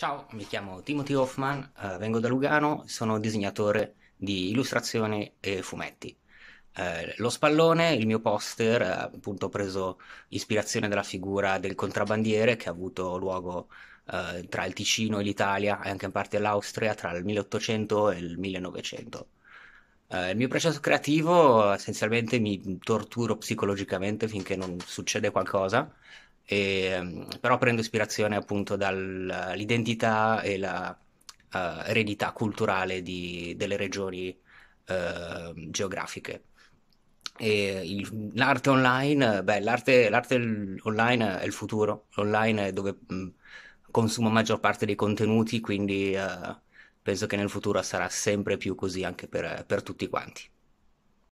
Ciao, mi chiamo Timothy Hoffman, eh, vengo da Lugano, sono disegnatore di illustrazioni e fumetti. Eh, lo spallone, il mio poster, ha eh, appunto preso ispirazione dalla figura del contrabbandiere che ha avuto luogo eh, tra il Ticino e l'Italia e anche in parte l'Austria tra il 1800 e il 1900. Eh, il mio processo creativo essenzialmente mi torturo psicologicamente finché non succede qualcosa e, ehm, però prendo ispirazione appunto dall'identità e la uh, eredità culturale di, delle regioni uh, geografiche. Il, l'arte online, beh, l'arte, l'arte, online è il futuro, l'online è dove mm, consumo maggior parte dei contenuti, quindi uh, penso che nel futuro sarà sempre più così anche per, per tutti quanti.